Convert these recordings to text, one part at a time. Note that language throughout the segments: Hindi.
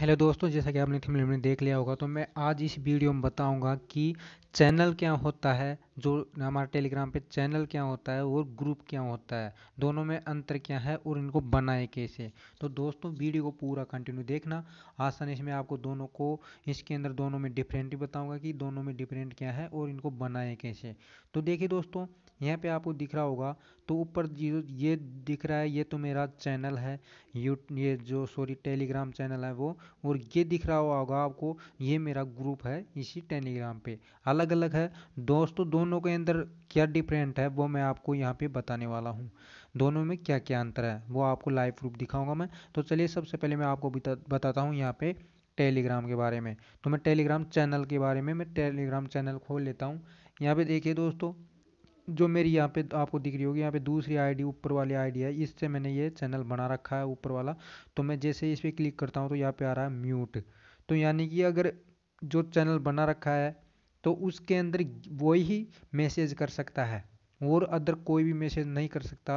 हेलो दोस्तों जैसा कि आपने थीम में देख लिया होगा तो मैं आज इस वीडियो में बताऊंगा कि चैनल क्या होता है जो हमारे टेलीग्राम पे चैनल क्या होता है और ग्रुप क्या होता है दोनों में अंतर क्या है और इनको बनाए कैसे तो दोस्तों वीडियो को पूरा कंटिन्यू देखना आसानी से मैं आपको दोनों को इसके अंदर दोनों में डिफरेंट ही बताऊंगा कि दोनों में डिफरेंट क्या है और इनको बनाए कैसे तो देखिए दोस्तों यहाँ पे आपको दिख रहा होगा तो ऊपर ये दिख रहा है ये तो मेरा चैनल है यू ये जो सॉरी टेलीग्राम चैनल है वो और ये दिख रहा होगा आपको ये मेरा ग्रुप है इसी टेलीग्राम पे अलग अलग अलग है दोस्तों दोनों के अंदर क्या डिफरेंट है वो मैं आपको यहाँ पे बताने वाला हूँ दोनों में क्या क्या अंतर है वो आपको लाइव प्रूफ दिखाऊंगा मैं तो चलिए सबसे पहले मैं आपको बताता हूँ यहाँ पे टेलीग्राम के बारे में तो मैं टेलीग्राम चैनल के बारे में मैं टेलीग्राम चैनल खोल लेता हूँ यहाँ पे देखिए दोस्तों जो मेरी यहाँ पे आपको दिख रही होगी यहाँ पे दूसरी आईडी ऊपर वाली आईडी है इससे मैंने ये चैनल बना रखा है ऊपर वाला तो मैं जैसे इस पर क्लिक करता हूँ तो यहाँ पे आ रहा है म्यूट तो यानी कि अगर जो चैनल बना रखा है तो उसके अंदर वही मैसेज कर सकता है और अदर कोई भी मैसेज नहीं कर सकता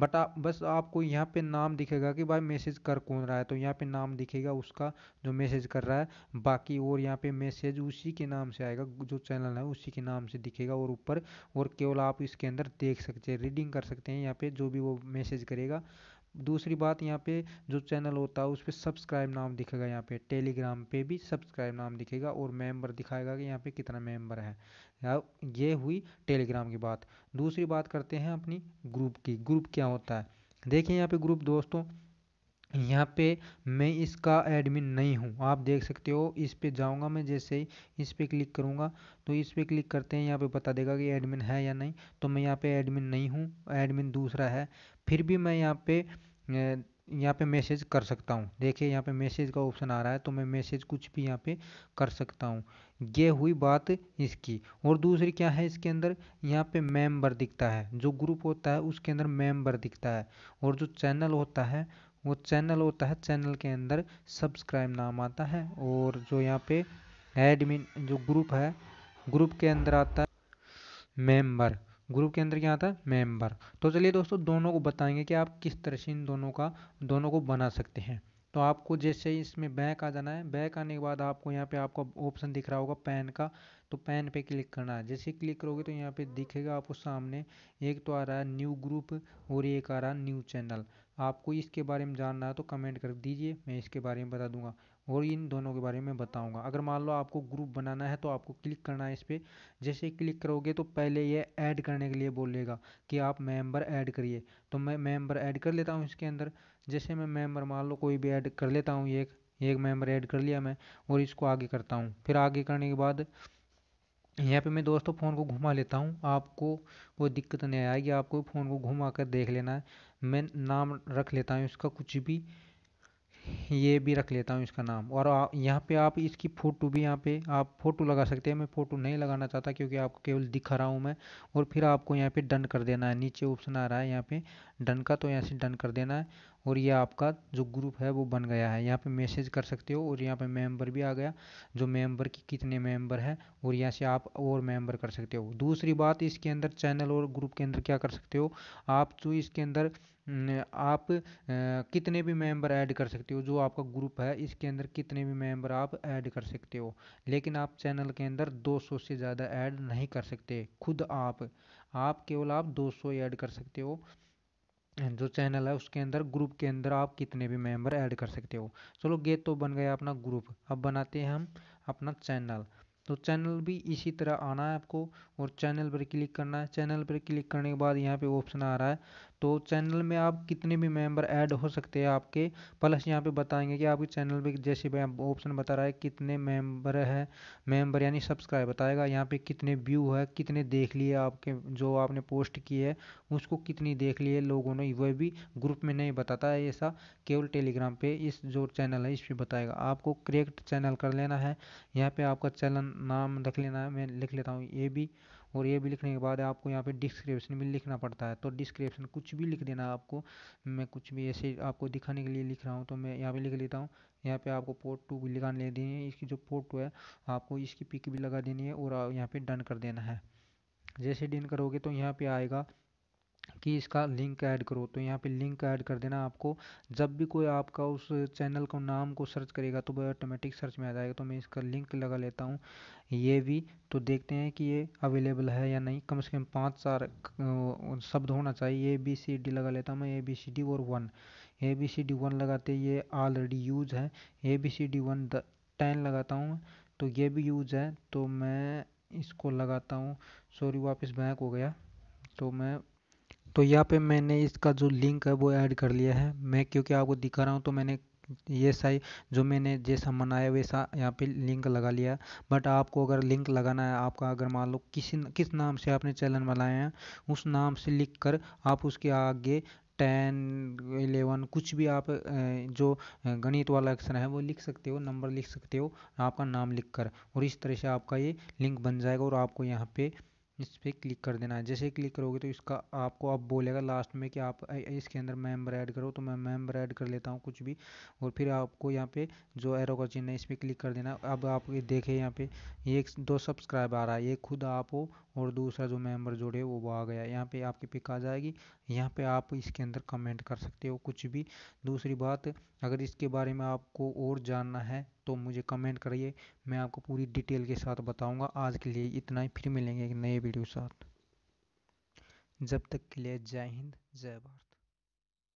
बट आप बस आपको यहाँ पे नाम दिखेगा कि भाई मैसेज कर कौन रहा है तो यहाँ पे नाम दिखेगा उसका जो मैसेज कर रहा है बाकी और यहाँ पे मैसेज उसी के नाम से आएगा जो चैनल है उसी के नाम से दिखेगा और ऊपर और केवल आप इसके अंदर देख सकते हैं रीडिंग कर सकते हैं यहाँ पे जो भी वो मैसेज करेगा दूसरी बात यहाँ पे जो चैनल होता है उस पर सब्सक्राइब नाम दिखेगा यहाँ पे टेलीग्राम पे भी सब्सक्राइब नाम दिखेगा और मेंबर दिखाएगा कि यहाँ पे कितना मेंबर है ये हुई टेलीग्राम की बात दूसरी बात करते हैं अपनी ग्रुप की ग्रुप क्या होता है देखिए यहाँ पे ग्रुप दोस्तों यहाँ पे मैं इसका एडमिन नहीं हूँ आप देख सकते हो इस पर जाऊँगा मैं जैसे ही इस पर क्लिक करूँगा तो इस पे क्लिक करते हैं यहाँ पे बता देगा कि एडमिन है या नहीं तो मैं यहाँ पे एडमिन नहीं हूँ एडमिन दूसरा है फिर भी मैं यहाँ पे यहाँ पे मैसेज कर सकता हूँ देखिए यहाँ पे मैसेज का ऑप्शन आ रहा है तो मैं मैसेज कुछ भी यहाँ पे कर सकता हूँ ये हुई बात इसकी और दूसरी क्या है इसके अंदर यहाँ पे मेंबर दिखता है जो ग्रुप होता है उसके अंदर मेंबर दिखता है और जो चैनल होता है वो चैनल होता है चैनल के अंदर सब्सक्राइब नाम आता है और जो यहाँ पे एडमिन जो ग्रुप है ग्रुप के अंदर आता है मेम्बर ग्रुप के अंदर क्या आता है मेंबर तो चलिए दोस्तों दोनों को बताएंगे कि आप किस तरह से इन दोनों का दोनों को बना सकते हैं तो आपको जैसे ही इसमें बैक आ जाना है बैक आने के बाद आपको यहाँ पे आपका ऑप्शन दिख रहा होगा पैन का तो पैन पे क्लिक करना है जैसे क्लिक करोगे तो यहाँ पे दिखेगा आपको सामने एक तो आ रहा है न्यू ग्रुप और एक आ रहा है न्यू चैनल आपको इसके बारे में जानना है तो कमेंट कर दीजिए मैं इसके बारे में बता दूंगा और इन दोनों के बारे में बताऊंगा अगर मान लो आपको ग्रुप बनाना है तो आपको क्लिक करना है इस पर जैसे क्लिक करोगे तो पहले ये ऐड करने के लिए बोलेगा कि आप मेंबर ऐड करिए तो मैं मेंबर ऐड कर लेता हूँ इसके अंदर जैसे मैं मेंबर मान लो कोई भी ऐड कर लेता हूँ एक एक मेंबर ऐड कर लिया मैं और इसको आगे करता हूँ फिर आगे करने के बाद यहाँ पे मैं दोस्तों फ़ोन को घुमा लेता हूँ आपको कोई दिक्कत नहीं आएगी आपको फ़ोन को घुमा कर देख लेना है मैं नाम रख लेता हूँ इसका कुछ भी ये भी रख लेता हूँ इसका नाम और यहाँ पे आप इसकी फ़ोटो भी यहाँ पे आप फ़ोटो लगा सकते हैं मैं फ़ोटो नहीं लगाना चाहता क्योंकि आपको केवल दिखा रहा हूँ मैं और फिर आपको यहाँ पे डन कर देना है नीचे ऑप्शन आ रहा है यहाँ पे डन का तो यहाँ से डन कर देना है और ये आपका जो ग्रुप है वो बन गया है यहाँ पे मैसेज कर सकते हो और यहाँ पे मेंबर भी आ गया जो मेंबर की कितने मेंबर है और यहाँ से आप और मेंबर कर सकते हो दूसरी बात इसके अंदर चैनल और ग्रुप के अंदर क्या कर सकते हो आप जो तो इसके अंदर आप कितने भी मेंबर ऐड कर सकते हो जो आपका ग्रुप है इसके अंदर कितने भी मेंबर आप ऐड कर सकते हो लेकिन आप चैनल के अंदर 200 से ज़्यादा ऐड नहीं कर सकते खुद आप आप केवल आप 200 ऐड कर सकते हो जो चैनल है उसके अंदर ग्रुप के अंदर आप कितने भी मेंबर ऐड कर सकते हो चलो ये तो बन गया अपना ग्रुप अब बनाते हैं हम अपना चैनल तो चैनल भी इसी तरह आना है आपको और चैनल पर क्लिक करना है चैनल पर क्लिक करने के बाद यहाँ पे ऑप्शन आ रहा है तो चैनल में आप कितने भी मेंबर ऐड हो सकते हैं आपके प्लस यहाँ पे बताएंगे कि आपके चैनल में जैसे ऑप्शन बता रहा है कितने मेंबर है मेंबर यानी सब्सक्राइब बताएगा यहाँ पे कितने व्यू है कितने देख लिए आपके जो आपने पोस्ट की है उसको कितनी देख लिए लोगों ने वह भी ग्रुप में नहीं बताता है ऐसा केवल टेलीग्राम पर इस जो चैनल है इस पर बताएगा आपको क्रिएट चैनल कर लेना है यहाँ पर आपका चैनल नाम रख लेना है मैं लिख लेता हूँ ये भी और ये भी लिखने के बाद आपको यहाँ पे डिस्क्रिप्शन भी लिखना पड़ता है तो डिस्क्रिप्शन कुछ भी लिख देना आपको मैं कुछ भी ऐसे आपको दिखाने के लिए लिख रहा हूँ तो मैं यहाँ पे लिख लेता हूँ यहाँ पे आपको पोर्ट टू भी लगा ले देनी है इसकी जो पोर्ट टू है आपको इसकी पिक भी लगा देनी है और यहाँ पर डन कर देना है जैसे डन करोगे तो यहाँ पर आएगा कि इसका लिंक ऐड करो तो यहाँ पे लिंक ऐड कर देना आपको जब भी कोई आपका उस चैनल को नाम को सर्च करेगा तो वह ऑटोमेटिक सर्च में आ जाएगा तो मैं इसका लिंक लगा लेता हूँ ये भी तो देखते हैं कि ये अवेलेबल है या नहीं कम से कम पाँच चार शब्द होना चाहिए ए बी सी डी लगा लेता हूँ मैं ए बी सी डी और one A B C D one लगाते ये ऑलरेडी यूज है A B C D one ten लगाता हूँ तो ये भी यूज है तो मैं इसको लगाता हूँ सॉरी वापस बैक हो गया तो मैं तो यहाँ पे मैंने इसका जो लिंक है वो ऐड कर लिया है मैं क्योंकि आपको दिखा रहा हूँ तो मैंने ये सही जो मैंने जैसा मनाया वैसा यहाँ पे लिंक लगा लिया बट आपको अगर लिंक लगाना है आपका अगर मान लो किसी किस नाम से आपने चैनल बनाया है उस नाम से लिख कर आप उसके आगे टेन एलेवन कुछ भी आप जो गणित वाला अक्षर है वो लिख सकते हो नंबर लिख सकते हो आपका नाम लिख कर और इस तरह से आपका ये लिंक बन जाएगा और आपको यहाँ पे इस पर क्लिक कर देना है जैसे क्लिक करोगे तो इसका आपको आप बोलेगा लास्ट में कि आप इसके अंदर मेम्बर ऐड करो तो मैं मेम्बर ऐड कर लेता हूँ कुछ भी और फिर आपको यहाँ पे जो एरो का चिन्ह है इस पर क्लिक कर देना अब आप ये देखें यहाँ पे एक दो सब्सक्राइब आ रहा है एक खुद आप हो और दूसरा जो मेम्बर जोड़े वो वो आ गया यहाँ पे आपकी पिक आ जाएगी यहाँ पे आप इसके अंदर कमेंट कर सकते हो कुछ भी दूसरी बात अगर इसके बारे में आपको और जानना है तो मुझे कमेंट करिए मैं आपको पूरी डिटेल के साथ बताऊंगा आज के लिए इतना ही फिर मिलेंगे एक नए वीडियो साथ जब तक के लिए जय हिंद जय भारत